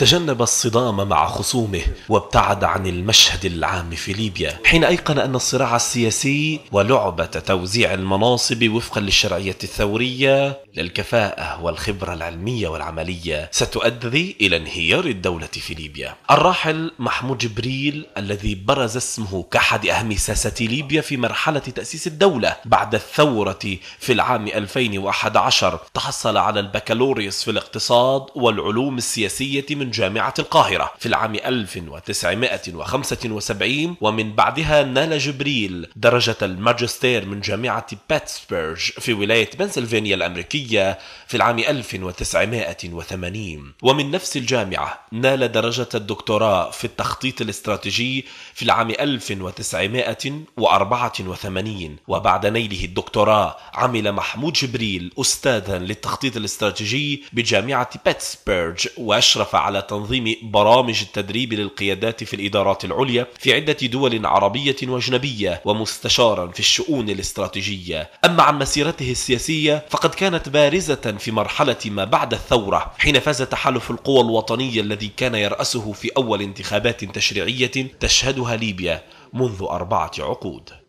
تجنب الصدام مع خصومه وابتعد عن المشهد العام في ليبيا حين أيقن أن الصراع السياسي ولعبة توزيع المناصب وفقا للشرعية الثورية للكفاءة والخبرة العلمية والعملية ستؤدي إلى انهيار الدولة في ليبيا الراحل محمود جبريل الذي برز اسمه كأحد أهم ساسة ليبيا في مرحلة تأسيس الدولة بعد الثورة في العام 2011 تحصل على البكالوريوس في الاقتصاد والعلوم السياسية من جامعة القاهرة في العام 1975 ومن بعدها نال جبريل درجة الماجستير من جامعة باتسبرج في ولاية بنسلفانيا الأمريكية في العام 1980 ومن نفس الجامعة نال درجة الدكتوراه في التخطيط الاستراتيجي في العام 1984 وبعد نيله الدكتوراه عمل محمود جبريل أستاذا للتخطيط الاستراتيجي بجامعة باتسبرج وأشرف على تنظيم برامج التدريب للقيادات في الإدارات العليا في عدة دول عربية وأجنبية ومستشارا في الشؤون الاستراتيجية أما عن مسيرته السياسية فقد كانت بارزة في مرحلة ما بعد الثورة حين فاز تحالف القوى الوطنية الذي كان يرأسه في أول انتخابات تشريعية تشهدها ليبيا منذ أربعة عقود